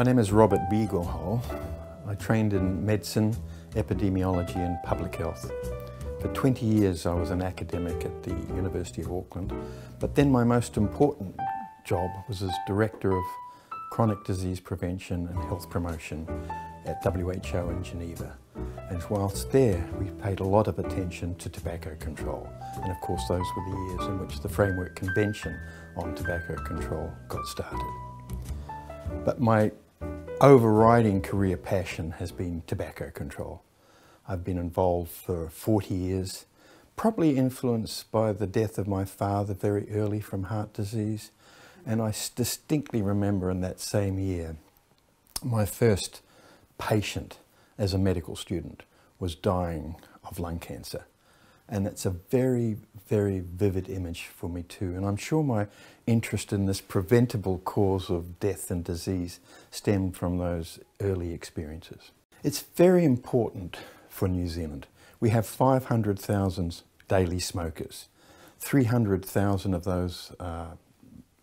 My name is Robert Beaglehole. I trained in medicine, epidemiology and public health. For 20 years I was an academic at the University of Auckland, but then my most important job was as Director of Chronic Disease Prevention and Health Promotion at WHO in Geneva. And whilst there, we paid a lot of attention to tobacco control. And of course, those were the years in which the Framework Convention on Tobacco Control got started. But my overriding career passion has been tobacco control. I've been involved for 40 years, probably influenced by the death of my father very early from heart disease. And I distinctly remember in that same year, my first patient as a medical student was dying of lung cancer. And that's a very, very vivid image for me too. And I'm sure my interest in this preventable cause of death and disease stemmed from those early experiences. It's very important for New Zealand. We have 500,000 daily smokers. 300,000 of those are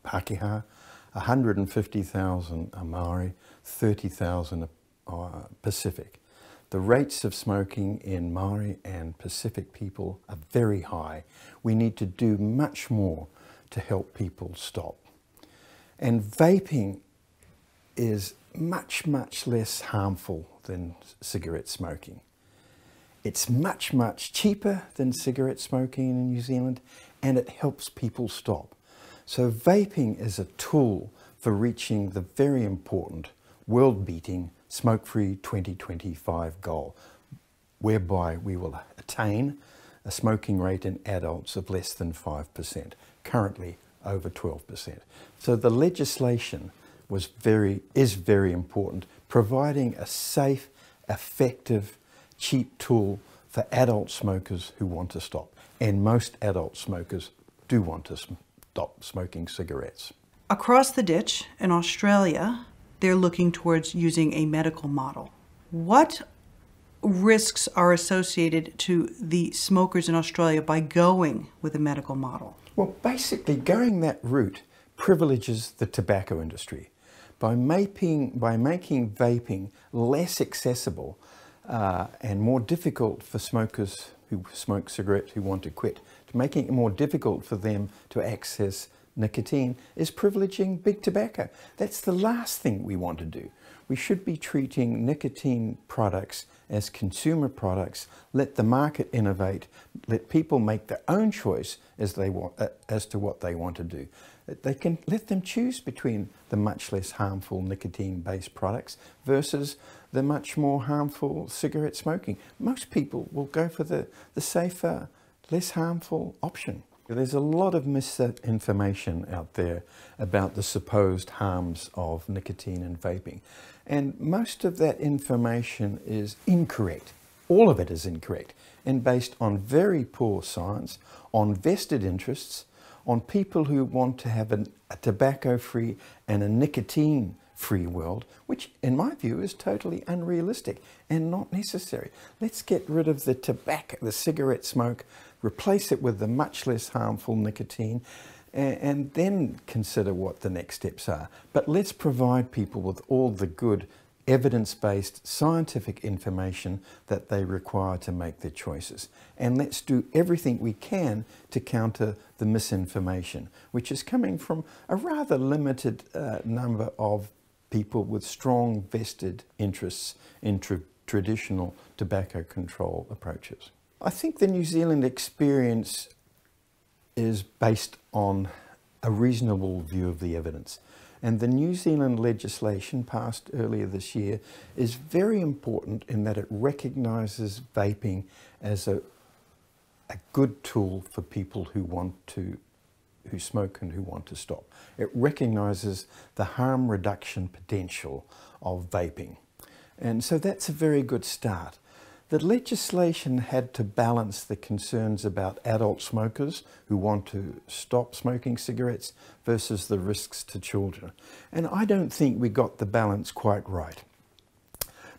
Pākehā, 150,000 are Māori, 30,000 are Pacific. The rates of smoking in Maori and Pacific people are very high. We need to do much more to help people stop. And vaping is much, much less harmful than cigarette smoking. It's much, much cheaper than cigarette smoking in New Zealand and it helps people stop. So vaping is a tool for reaching the very important world-beating smoke free 2025 goal, whereby we will attain a smoking rate in adults of less than 5%, currently over 12%. So the legislation was very, is very important, providing a safe, effective, cheap tool for adult smokers who want to stop. And most adult smokers do want to stop smoking cigarettes. Across the ditch in Australia, they're looking towards using a medical model. What risks are associated to the smokers in Australia by going with a medical model? Well, basically, going that route privileges the tobacco industry. By making, by making vaping less accessible uh, and more difficult for smokers who smoke cigarettes who want to quit, to making it more difficult for them to access nicotine is privileging big tobacco. That's the last thing we want to do. We should be treating nicotine products as consumer products, let the market innovate, let people make their own choice as, they want, uh, as to what they want to do. They can let them choose between the much less harmful nicotine-based products versus the much more harmful cigarette smoking. Most people will go for the, the safer, less harmful option. There's a lot of misinformation out there about the supposed harms of nicotine and vaping. And most of that information is incorrect. All of it is incorrect and based on very poor science, on vested interests, on people who want to have an, a tobacco-free and a nicotine-free world, which in my view is totally unrealistic and not necessary. Let's get rid of the tobacco, the cigarette smoke, replace it with the much less harmful nicotine, and, and then consider what the next steps are. But let's provide people with all the good evidence-based scientific information that they require to make their choices. And let's do everything we can to counter the misinformation, which is coming from a rather limited uh, number of people with strong vested interests in tra traditional tobacco control approaches. I think the New Zealand experience is based on a reasonable view of the evidence. And the New Zealand legislation passed earlier this year is very important in that it recognises vaping as a, a good tool for people who want to who smoke and who want to stop. It recognises the harm reduction potential of vaping. And so that's a very good start. The legislation had to balance the concerns about adult smokers who want to stop smoking cigarettes versus the risks to children. And I don't think we got the balance quite right.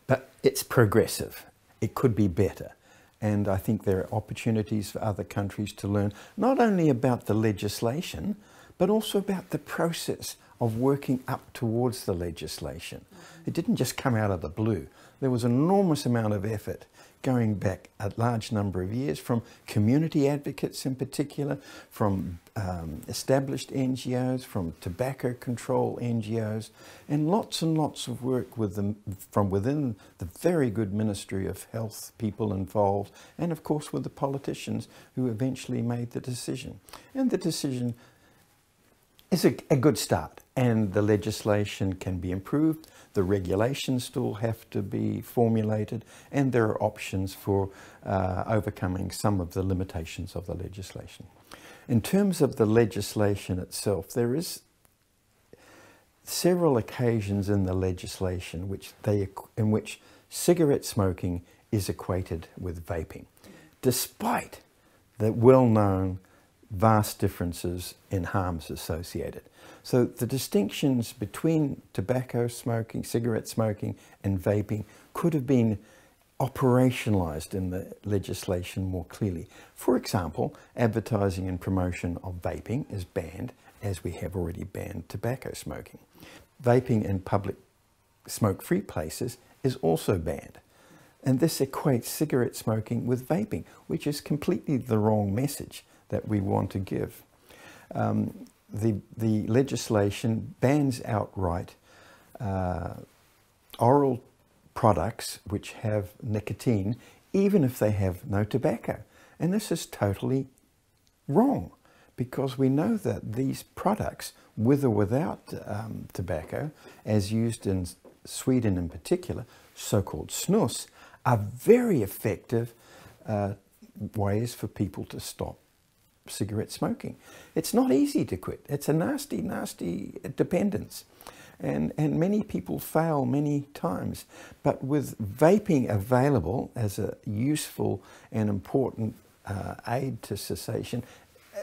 But it's progressive. It could be better. And I think there are opportunities for other countries to learn not only about the legislation, but also about the process of working up towards the legislation. It didn't just come out of the blue there was an enormous amount of effort going back a large number of years from community advocates in particular, from um, established NGOs, from tobacco control NGOs, and lots and lots of work with them from within the very good Ministry of Health people involved, and of course with the politicians who eventually made the decision. And the decision is a, a good start. And the legislation can be improved, the regulations still have to be formulated, and there are options for uh, overcoming some of the limitations of the legislation. In terms of the legislation itself, there is several occasions in the legislation which they, in which cigarette smoking is equated with vaping, despite the well-known vast differences in harms associated. So the distinctions between tobacco smoking, cigarette smoking and vaping could have been operationalized in the legislation more clearly. For example, advertising and promotion of vaping is banned as we have already banned tobacco smoking. Vaping in public smoke-free places is also banned. And this equates cigarette smoking with vaping, which is completely the wrong message that we want to give. Um, the, the legislation bans outright uh, oral products which have nicotine, even if they have no tobacco. And this is totally wrong because we know that these products, with or without um, tobacco, as used in Sweden in particular, so-called snus, are very effective uh, ways for people to stop cigarette smoking. It's not easy to quit. It's a nasty, nasty dependence. And, and many people fail many times. But with vaping available as a useful and important uh, aid to cessation,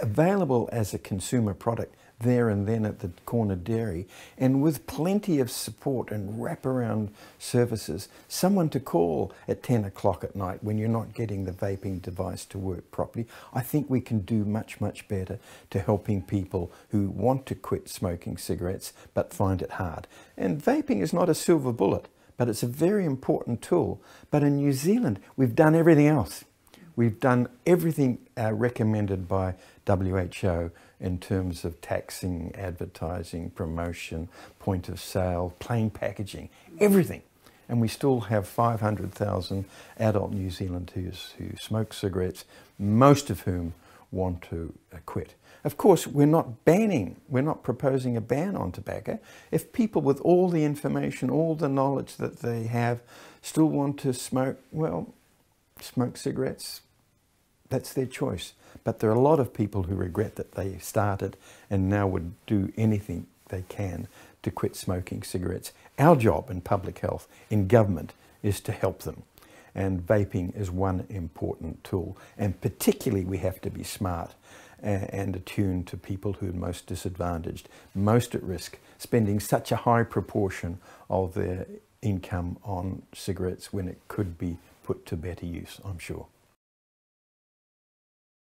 available as a consumer product, there and then at the corner dairy, and with plenty of support and wraparound services, someone to call at 10 o'clock at night when you're not getting the vaping device to work properly, I think we can do much, much better to helping people who want to quit smoking cigarettes but find it hard. And vaping is not a silver bullet, but it's a very important tool. But in New Zealand, we've done everything else. We've done everything uh, recommended by WHO in terms of taxing, advertising, promotion, point of sale, plain packaging, everything. And we still have 500,000 adult New Zealanders who smoke cigarettes, most of whom want to uh, quit. Of course, we're not banning, we're not proposing a ban on tobacco. If people with all the information, all the knowledge that they have still want to smoke, well, smoke cigarettes, that's their choice. But there are a lot of people who regret that they started and now would do anything they can to quit smoking cigarettes. Our job in public health, in government, is to help them. And vaping is one important tool. And particularly, we have to be smart and attuned to people who are most disadvantaged, most at risk, spending such a high proportion of their income on cigarettes when it could be put to better use, I'm sure.